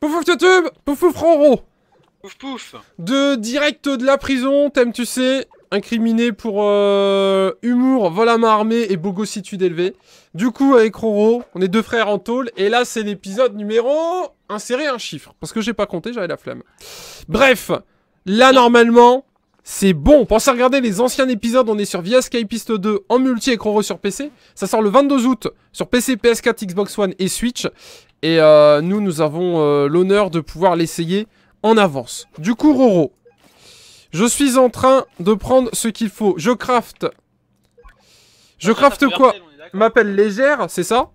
Pouf pouf YouTube Pouf pouf Pouf pouf De direct de la prison, thème tu sais, incriminé pour euh, humour, vol à main armée et bogositude élevée. Du coup avec Roro, on est deux frères en tôle et là c'est l'épisode numéro... Insérer un chiffre, parce que j'ai pas compté, j'avais la flemme. Bref, là normalement, c'est bon. Pensez à regarder les anciens épisodes, on est sur Via Piste 2 en multi et Roro sur PC. Ça sort le 22 août sur PC, PS4, Xbox One et Switch. Et euh, nous, nous avons euh, l'honneur de pouvoir l'essayer en avance. Du coup, Roro, je suis en train de prendre ce qu'il faut. Je craft. Je crafte quoi Ma légère, c'est ça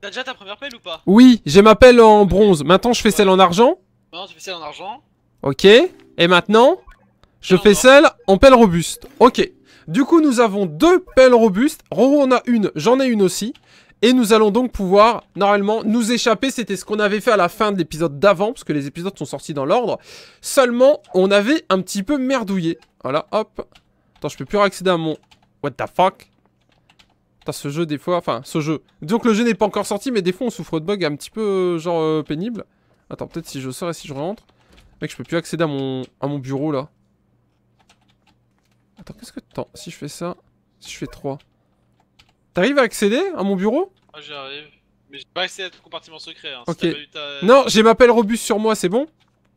T'as déjà ta première pelle ou pas Oui, j'ai ma pelle en bronze. Maintenant, je fais celle en argent. Maintenant, je fais celle en argent. Ok. Et maintenant, je fais celle en pelle robuste. Ok. Du coup, nous avons deux pelles robustes. Roro en a une, j'en ai une aussi. Et nous allons donc pouvoir, normalement, nous échapper. C'était ce qu'on avait fait à la fin de l'épisode d'avant, parce que les épisodes sont sortis dans l'ordre. Seulement, on avait un petit peu merdouillé. Voilà, hop. Attends, je peux plus accéder à mon... What the fuck Attends, ce jeu, des fois... Enfin, ce jeu. Donc, le jeu n'est pas encore sorti, mais des fois, on souffre de bugs un petit peu, euh, genre, euh, pénible. Attends, peut-être si je sors et si je rentre. Mec, je peux plus accéder à mon, à mon bureau, là. Attends, qu'est-ce que... Attends, si je fais ça... Si je fais 3... T'arrives à accéder à mon bureau Ah, j'arrive. Mais j'ai pas accès à ton compartiment secret. Hein. Ok. Non, j'ai ma pelle robuste sur moi, c'est bon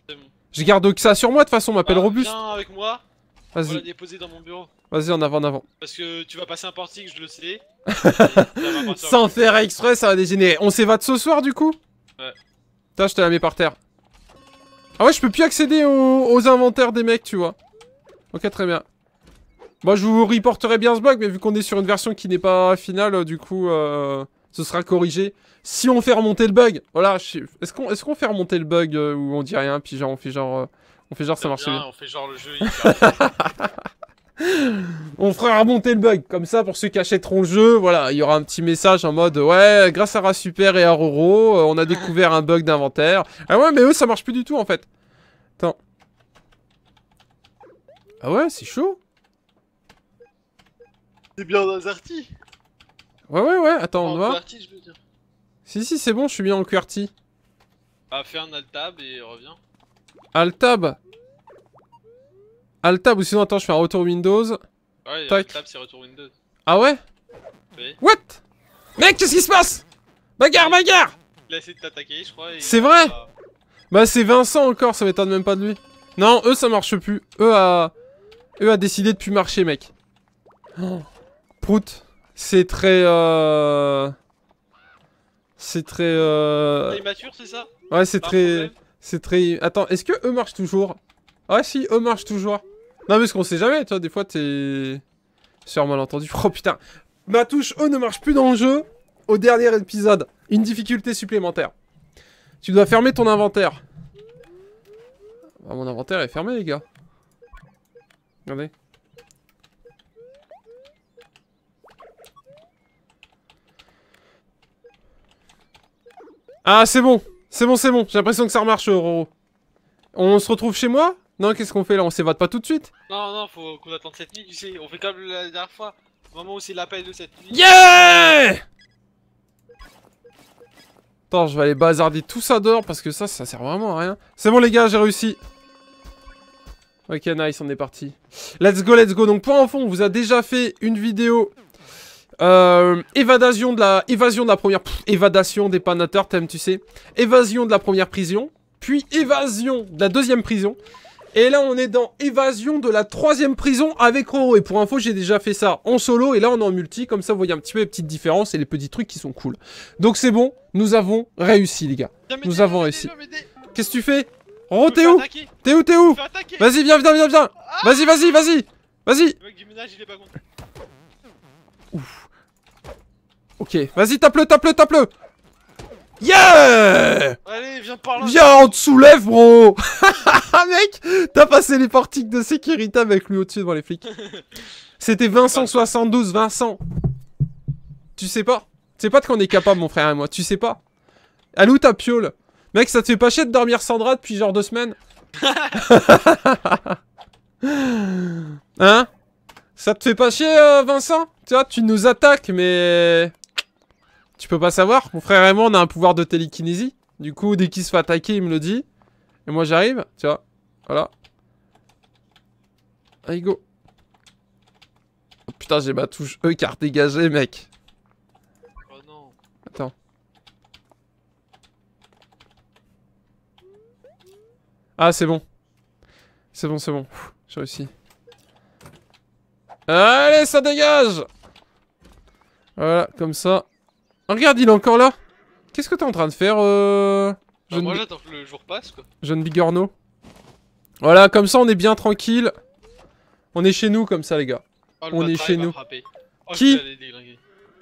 C'est bon. Je garde que ça sur moi de toute façon, ma pelle ah, Robus. Viens avec moi. Vas-y. On va la déposer dans mon bureau. Vas-y, en avant, en avant. Parce que tu vas passer un portique, je le sais. Sans faire exprès, ça va dégénérer. On s'évade ce soir du coup Ouais. T'as, je te la mets par terre. Ah ouais, je peux plus accéder aux inventaires des mecs, tu vois. Ok, très bien. Moi, bah, je vous reporterai bien ce bug, mais vu qu'on est sur une version qui n'est pas finale, euh, du coup, euh, ce sera corrigé. Si on fait remonter le bug, voilà, est-ce qu'on est fait remonter le bug euh, ou on dit rien, puis genre on fait genre, on fait genre ça marche bien, On fait genre le jeu. on fera remonter le bug, comme ça pour ceux qui achèteront le jeu, voilà, il y aura un petit message en mode ouais, grâce à Rasuper et à Roro, on a découvert un bug d'inventaire. Ah ouais, mais eux ça marche plus du tout en fait. Attends. Ah ouais, c'est chaud. T'es bien dans Zarty Ouais, ouais, ouais, attends, on doit. je veux dire. Si, si, c'est bon, je suis bien en QRT. Ah, fais un Altab et reviens. Altab Altab, ou sinon, attends, je fais un retour Windows. Ouais, Altab, c'est retour Windows. Ah ouais oui. What Mec, qu'est-ce qui se passe Bagarre, bagarre Il a essayé de t'attaquer, je crois. C'est vrai Bah, c'est Vincent encore, ça m'étonne même pas de lui. Non, eux, ça marche plus. Eux a. Eux a décidé de plus marcher, mec. Oh. C'est très... Euh, c'est euh, très... immature, c'est ça Ouais, c'est très... C'est très... Attends, est-ce que eux marchent toujours Ah si, eux marche toujours. Non, mais ce qu'on sait jamais, toi, des fois, t'es... Sur malentendu. Oh putain. Ma touche E ne marche plus dans le jeu. Au dernier épisode. Une difficulté supplémentaire. Tu dois fermer ton inventaire. Ah, mon inventaire est fermé, les gars. Regardez. Ah, c'est bon. C'est bon, c'est bon. J'ai l'impression que ça remarche, euh, Roro. On se retrouve chez moi Non, qu'est-ce qu'on fait là On s'évade pas tout de suite Non, non, faut qu'on attende cette nuit, tu sais. On fait comme la dernière fois. Au moment où c'est l'appel de cette nuit. Yeah Attends, je vais aller bazarder tout ça dehors parce que ça, ça sert vraiment à rien. C'est bon les gars, j'ai réussi. Ok, nice, on est parti. Let's go, let's go. Donc, pour fond, on vous a déjà fait une vidéo euh, évasion de la, évasion de la première, évasion, évadation des panateurs, thème, tu sais. Évasion de la première prison, puis évasion de la deuxième prison. Et là, on est dans évasion de la troisième prison avec Roro. Et pour info, j'ai déjà fait ça en solo. Et là, on est en multi. Comme ça, vous voyez un petit peu les petites différences et les petits trucs qui sont cool. Donc, c'est bon. Nous avons réussi, les gars. Nous avons réussi. Qu'est-ce que tu fais Roro, t'es où T'es où T'es où Vas-y, viens, viens, viens, viens. Ah vas-y, vas-y, vas-y. Vas-y. Ouf. Ok, vas-y, tape-le, tape-le, tape-le Yeah Allez, viens par là Viens, on te soulève, bro Mec, t'as passé les portiques de sécurité avec lui au-dessus devant les flics. C'était Vincent 72, Vincent Tu sais pas Tu sais pas de quoi on est capable, mon frère et moi, tu sais pas Allô, ta piole Mec, ça te fait pas chier de dormir Sandra depuis genre deux semaines Hein Ça te fait pas chier, euh, Vincent Tu vois, tu nous attaques, mais... Tu peux pas savoir Mon frère et moi, on a un pouvoir de télékinésie. Du coup, dès qu'il se fait attaquer, il me le dit. Et moi, j'arrive. Tu vois Voilà. Allez, go. Oh, putain, j'ai ma touche E car dégagé, mec. Oh non. Attends. Ah, c'est bon. C'est bon, c'est bon. J'ai réussi. Allez, ça dégage Voilà, comme ça. Ah, regarde, il est encore là Qu'est-ce que t'es en train de faire, euh... Bah, jeune... moi Voilà, comme ça on est bien tranquille. On est chez nous, comme ça, les gars. Oh, on est chez nous. Oh, Qui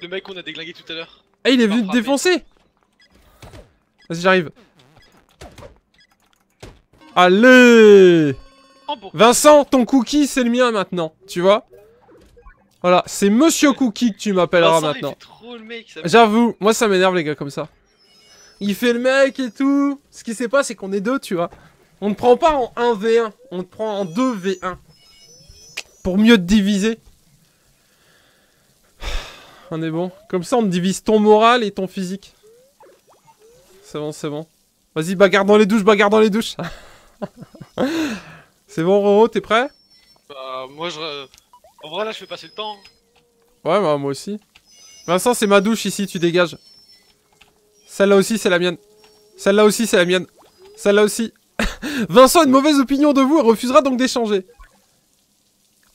Le mec qu'on a déglingué tout à l'heure. Eh, il est venu te défoncer Vas-y, j'arrive. Allez oh, Vincent, ton cookie, c'est le mien maintenant, tu vois voilà, c'est Monsieur Cookie que tu m'appelleras oh, maintenant. J'avoue, moi ça m'énerve les gars comme ça. Il fait le mec et tout. Ce qui s'est pas, c'est qu'on est deux, tu vois. On ne prend pas en 1v1, on te prend en 2v1. Pour mieux te diviser. On est bon. Comme ça, on te divise ton moral et ton physique. C'est bon, c'est bon. Vas-y, bagarre dans les douches, bagarre dans les douches. c'est bon, Roro, t'es prêt Bah, moi je. En vrai, là, je fais passer le temps. Hein. Ouais, bah, moi aussi. Vincent, c'est ma douche ici, tu dégages. Celle-là aussi, c'est la mienne. Celle-là aussi, c'est la mienne. Celle-là aussi. Vincent a une mauvaise opinion de vous et refusera donc d'échanger.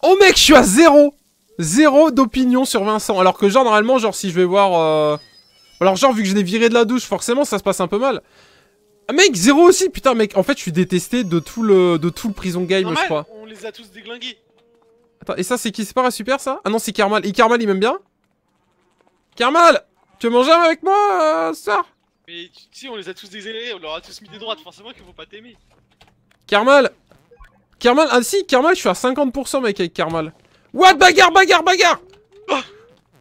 Oh mec, je suis à zéro Zéro d'opinion sur Vincent. Alors que genre, normalement, genre, si je vais voir... Euh, alors genre, vu que je l'ai viré de la douche, forcément, ça se passe un peu mal. mec, zéro aussi Putain, mec, en fait, je suis détesté de tout le, de tout le prison game, je crois. on les a tous déglingués. Attends, et ça, c'est qui C'est pas super, ça Ah non, c'est Karmal. Et Karmal, il m'aime bien Karmal Tu veux manger avec moi, ça euh, Mais si, on les a tous désélés, on leur a tous mis des droites, forcément qu'ils vont pas t'aimer. Karmal Karmal, ah si, Karmal, je suis à 50% mec avec Karmal. What Bagarre, bagarre, bagarre ah.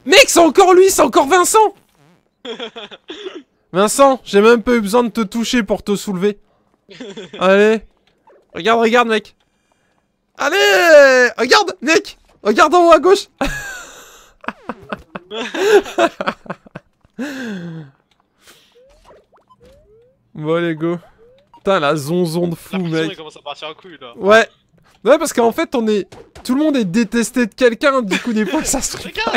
Mec, c'est encore lui, c'est encore Vincent Vincent, j'ai même pas eu besoin de te toucher pour te soulever. Allez Regarde, regarde mec Allez Regarde, mec Regarde en haut à gauche Bon allez, go Putain, la zonzon de fou, mec partir là Ouais Ouais, parce qu'en fait, on est... Tout le monde est détesté de quelqu'un, du coup, des fois, ça se Regarde,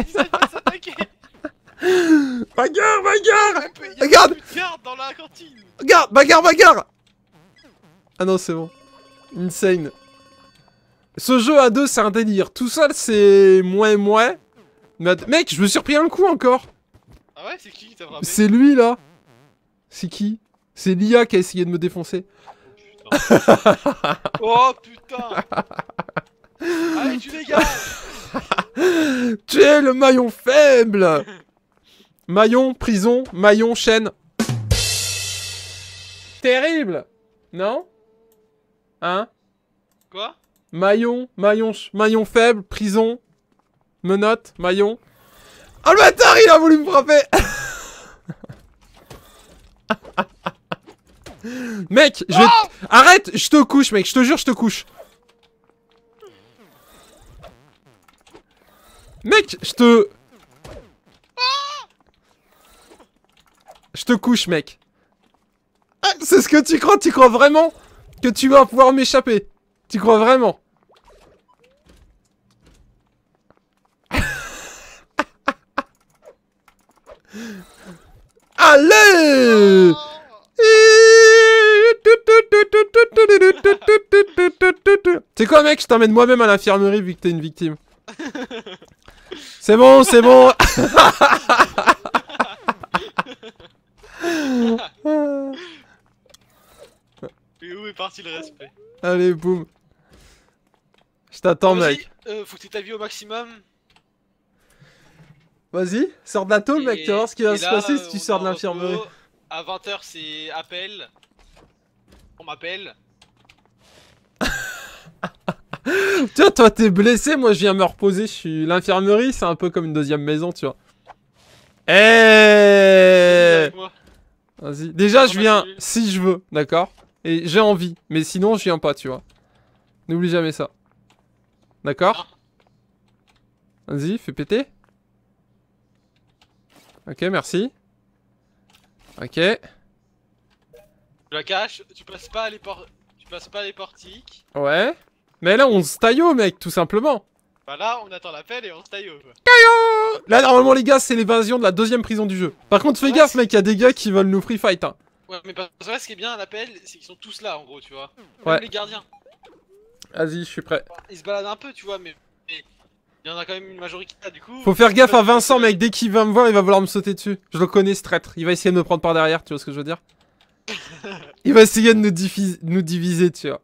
Bagarre, bagarre Regarde Regarde dans la cantine Regarde, bagarre, bagarre Ah non, c'est bon. Insane. Ce jeu à deux, c'est un délire. Tout seul, c'est moins moins. Mec, je me suis repris un coup encore. Ah ouais, c'est qui t'a frappé C'est lui là. C'est qui C'est l'IA qui a essayé de me défoncer. Oh putain. oh putain. Allez, tu dégages. tu es le maillon faible. maillon, prison, maillon, chaîne. Terrible. Non Hein Quoi Maillon, maillon, maillon faible, prison, menotte, maillon. Ah le bâtard, il a voulu me frapper Mec, je... Arrête, je te couche, mec, je te jure, je te couche. Mec, je te... Je te couche, mec. Ah, c'est ce que tu crois Tu crois vraiment que tu vas pouvoir m'échapper Tu crois vraiment c'est quoi mec, je t'emmène moi-même à l'infirmerie vu que t'es une victime. C'est bon, c'est bon. Et parti le respect Allez, boum. Je t'attends mec. Euh, faut que t'aies ta vie au maximum. Vas-y, sors de la tôle, mec, tu vas voir ce qui va se passer si tu sors de l'infirmerie. À 20h, c'est appel. On m'appelle. tu vois, toi, t'es blessé, moi, je viens me reposer. Je suis l'infirmerie, c'est un peu comme une deuxième maison, tu vois. Eh Vas-y. Déjà, je viens si je veux, d'accord Et j'ai envie, mais sinon, je viens pas, tu vois. N'oublie jamais ça. D'accord ah. Vas-y, fais péter. Ok, merci. Ok. La cache, tu passes pas les Tu passes pas les portiques. Ouais. Mais là on se taille au mec, tout simplement. Bah là on attend l'appel et on se taille CAYO Là normalement les gars c'est l'évasion de la deuxième prison du jeu. Par contre fais gaffe mec, y a des gars qui veulent nous free fight hein. Ouais mais parce que ce qui est bien à l'appel c'est qu'ils sont tous là en gros tu vois. Même les gardiens. Vas-y je suis prêt. Ils se baladent un peu tu vois mais il y en a quand même une majorité du coup. Faut faire gaffe à Vincent, mec. Dès qu'il va me voir, il va vouloir me sauter dessus. Je le connais, ce traître. Il va essayer de me prendre par derrière, tu vois ce que je veux dire Il va essayer de nous, diviser, tu vois.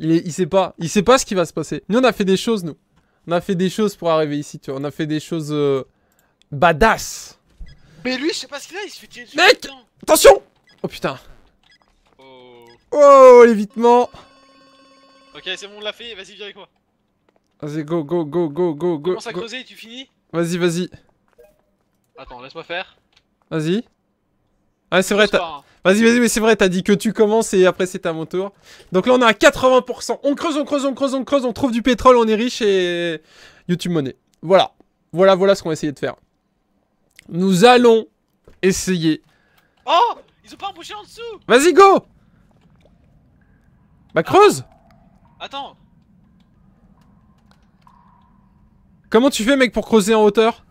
Il, est, il sait pas. Il sait pas ce qui va se passer. Nous, on a fait des choses, nous. On a fait des choses pour arriver ici, tu vois. On a fait des choses euh, badass. Mais lui, je sais pas ce qu'il a, il se fait tirer dessus. Mec Attention Oh putain. Oh, oh l'évitement. Ok, c'est bon, on l'a fait. Vas-y, viens avec moi. Vas-y, go, go, go, go, go, go. Commence à creuser et tu finis Vas-y, vas-y. Attends, laisse-moi faire. Vas-y. Ah, c'est vrai, Vas-y, vas-y, mais c'est vrai, t'as dit que tu commences et après c'est à mon tour. Donc là, on est à 80%. On creuse, on creuse, on creuse, on creuse, on trouve du pétrole, on est riche et YouTube Money. Voilà. Voilà, voilà ce qu'on va essayer de faire. Nous allons essayer. Oh Ils ont pas embouché en dessous Vas-y, go Bah, creuse Attends, Comment tu fais, mec, pour creuser en hauteur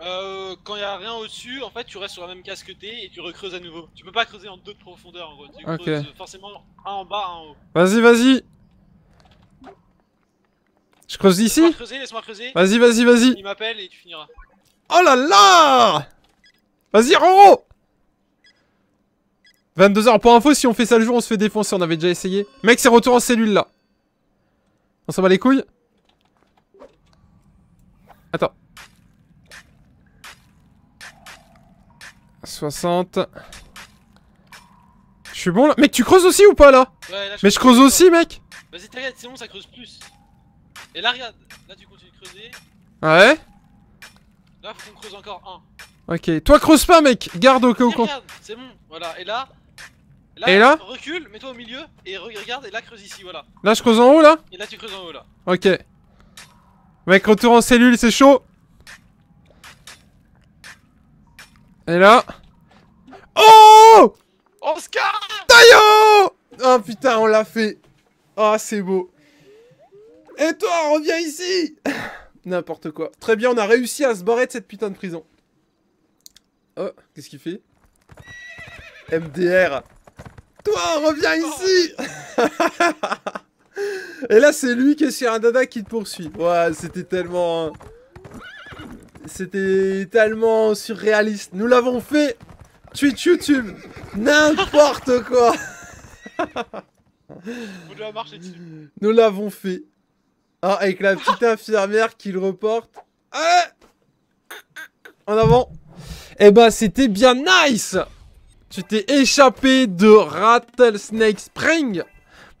euh, quand il a rien au-dessus, en fait, tu restes sur la même casse que et tu recreuses à nouveau. Tu peux pas creuser en deux de profondeur, en gros. Tu creuses forcément un en bas, un en haut. Vas-y, vas-y Je creuse ici. Laisse-moi creuser, laisse-moi Vas-y, vas-y, vas-y. Il m'appelle et tu finiras. Oh là là Vas-y, Roro 22h pour info, si on fait ça le jour, on se fait défoncer, on avait déjà essayé. Mec, c'est retour en cellule, là. On s'en bat les couilles Attends. 60. Je suis bon là Mec, tu creuses aussi ou pas là Ouais, là je Mais je creuse aussi, mec Vas-y, c'est bon ça creuse plus. Et là, regarde, là tu continues de creuser. Ah ouais Là, faut qu'on creuse encore un. Ok, toi creuse pas, mec Garde au cas où. Regarde, c'est bon, voilà, et là. et là Recule, mets-toi au milieu, et regarde, et là creuse ici, voilà. Là, je creuse en haut là Et là, tu creuses en haut là. Ok. Mec, retour en cellule, c'est chaud Et là... Oh Oscar Tayo Oh putain, on l'a fait oh, c'est beau Et toi, reviens ici N'importe quoi. Très bien, on a réussi à se barrer de cette putain de prison. Oh, qu'est-ce qu'il fait MDR Toi, reviens ici oh. Et là, c'est lui qui est sur un dada qui te poursuit. Ouais, c'était tellement... C'était tellement surréaliste. Nous l'avons fait Twitch YouTube N'importe quoi Nous l'avons fait. Ah, avec la petite infirmière qui le reporte. en avant. Eh ben, c'était bien nice Tu t'es échappé de Rattlesnake Spring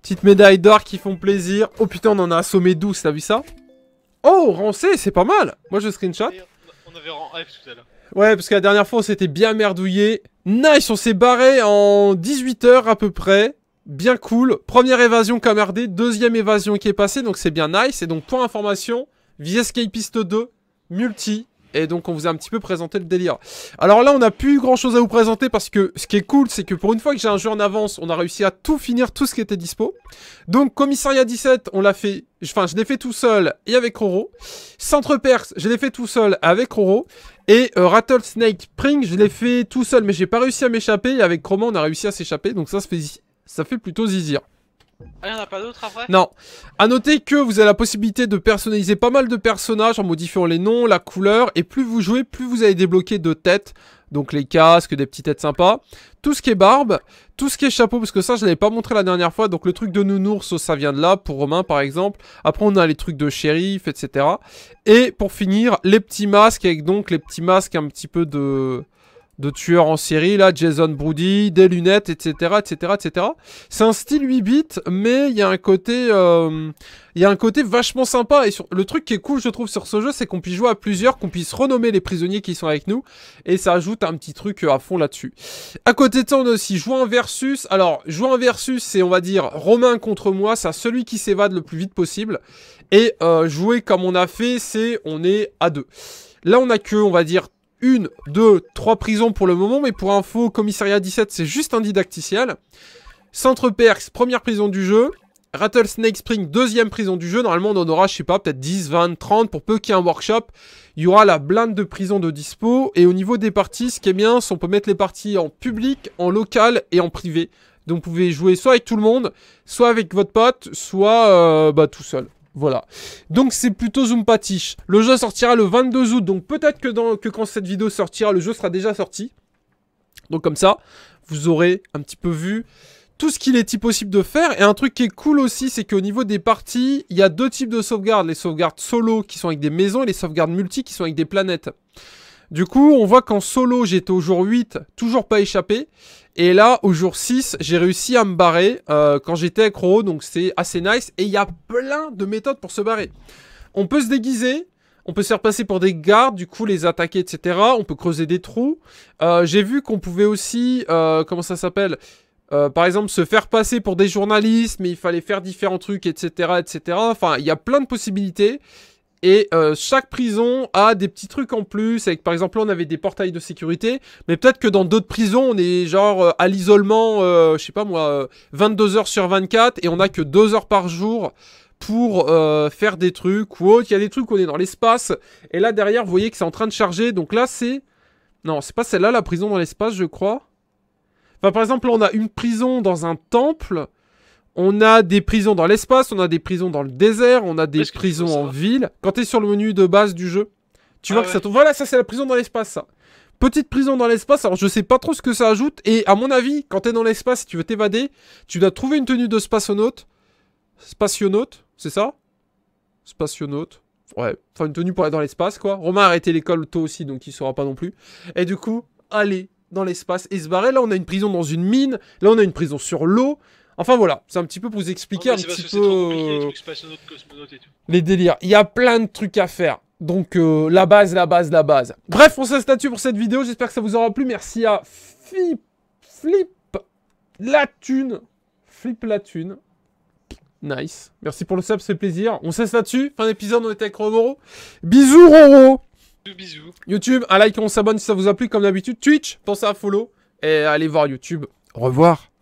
Petite médaille d'or qui font plaisir. Oh putain, on en a assommé 12, t'as vu ça Oh, rancé, c'est pas mal Moi, je screenshot. On avait tout ah, Ouais, parce que la dernière fois, on s'était bien merdouillé. Nice, on s'est barré en 18 heures à peu près. Bien cool. Première évasion camardée, deuxième évasion qui est passée, donc c'est bien nice. Et donc, point information, VSK piste 2, multi, et donc on vous a un petit peu présenté le délire. Alors là, on n'a plus grand chose à vous présenter parce que ce qui est cool, c'est que pour une fois que j'ai un jeu en avance, on a réussi à tout finir, tout ce qui était dispo. Donc Commissariat 17, on l'a fait, enfin je l'ai fait tout seul et avec Roro. Centre Perse, je l'ai fait tout seul avec Roro. Et euh, Rattlesnake Spring, je l'ai fait tout seul, mais j'ai pas réussi à m'échapper. Et avec Chroma, on a réussi à s'échapper. Donc ça, se fait, ça fait plutôt zizir. Ah, y'en a pas d'autres après Non. à noter que vous avez la possibilité de personnaliser pas mal de personnages en modifiant les noms, la couleur, et plus vous jouez, plus vous allez débloquer de têtes. Donc les casques, des petites têtes sympas. Tout ce qui est barbe, tout ce qui est chapeau, parce que ça je l'avais pas montré la dernière fois. Donc le truc de nounours, ça vient de là, pour Romain par exemple. Après on a les trucs de shérif, etc. Et pour finir, les petits masques, avec donc les petits masques un petit peu de de tueurs en série, là, Jason Broody, des lunettes, etc., etc., etc. C'est un style 8 bits, mais il y a un côté, euh, il y a un côté vachement sympa. Et sur, le truc qui est cool, je trouve, sur ce jeu, c'est qu'on puisse jouer à plusieurs, qu'on puisse renommer les prisonniers qui sont avec nous, et ça ajoute un petit truc euh, à fond là-dessus. À côté de ça, on a aussi joué un versus. Alors, jouer un versus, c'est, on va dire, Romain contre moi, c'est celui qui s'évade le plus vite possible. Et euh, jouer comme on a fait, c'est on est à deux. Là, on a que, on va dire, une, deux, trois prisons pour le moment, mais pour info, commissariat 17, c'est juste un didacticiel. Centre Perks, première prison du jeu. Rattlesnake Spring, deuxième prison du jeu. Normalement, on en aura, je sais pas, peut-être 10, 20, 30 pour peu qu'il y ait un workshop. Il y aura la blinde de prison de dispo. Et au niveau des parties, ce qui est bien, c'est qu'on peut mettre les parties en public, en local et en privé. Donc, vous pouvez jouer soit avec tout le monde, soit avec votre pote, soit euh, bah, tout seul. Voilà. Donc c'est plutôt Zoom Le jeu sortira le 22 août, donc peut-être que, que quand cette vidéo sortira, le jeu sera déjà sorti. Donc comme ça, vous aurez un petit peu vu tout ce qu'il est possible de faire. Et un truc qui est cool aussi, c'est qu'au niveau des parties, il y a deux types de sauvegardes. Les sauvegardes solo qui sont avec des maisons et les sauvegardes multi qui sont avec des planètes. Du coup, on voit qu'en solo, j'étais au jour 8, toujours pas échappé. Et là, au jour 6, j'ai réussi à me barrer euh, quand j'étais avec donc c'est assez nice. Et il y a plein de méthodes pour se barrer. On peut se déguiser, on peut se faire passer pour des gardes, du coup les attaquer, etc. On peut creuser des trous. Euh, j'ai vu qu'on pouvait aussi, euh, comment ça s'appelle par exemple, se faire passer pour des journalistes, mais il fallait faire différents trucs, etc., etc. Enfin, il y a plein de possibilités. Et euh, chaque prison a des petits trucs en plus, avec par exemple là on avait des portails de sécurité, mais peut-être que dans d'autres prisons on est genre euh, à l'isolement, euh, je sais pas moi, 22 heures sur 24 et on a que 2 heures par jour pour faire des trucs ou autre. Il y a des trucs où on est dans l'espace et là derrière vous voyez que c'est en train de charger, donc là c'est... Non, c'est pas celle-là la prison dans l'espace je crois. Enfin par exemple là on a une prison dans un temple on a des prisons dans l'espace, on a des prisons dans le désert, on a des prisons en ville. Quand tu es sur le menu de base du jeu, tu vois ah que ça tourne. Voilà, ça c'est la prison dans l'espace, ça. Petite prison dans l'espace, alors je sais pas trop ce que ça ajoute. Et à mon avis, quand tu es dans l'espace, si tu veux t'évader, tu dois trouver une tenue de spationaute. Spationaute, c'est ça Spationaute. Ouais, enfin une tenue pour aller dans l'espace, quoi. Romain a arrêté l'école tôt aussi, donc il saura pas non plus. Et du coup, aller dans l'espace et se barrer. Là, on a une prison dans une mine. Là, on a une prison sur l'eau. Enfin voilà, c'est un petit peu pour vous expliquer un petit peu euh, les délires. Il y a plein de trucs à faire. Donc euh, la base, la base, la base. Bref, on s'est statut là pour cette vidéo. J'espère que ça vous aura plu. Merci à Flip, Flip la thune, Flip la thune. Nice. Merci pour le sub, c'est plaisir. On s'est là-dessus. Fin d'épisode, on était avec Romoro. Bisous Roro. Bisous. YouTube, un like, on s'abonne si ça vous a plu comme d'habitude. Twitch, pensez à follow et allez voir YouTube. Au revoir.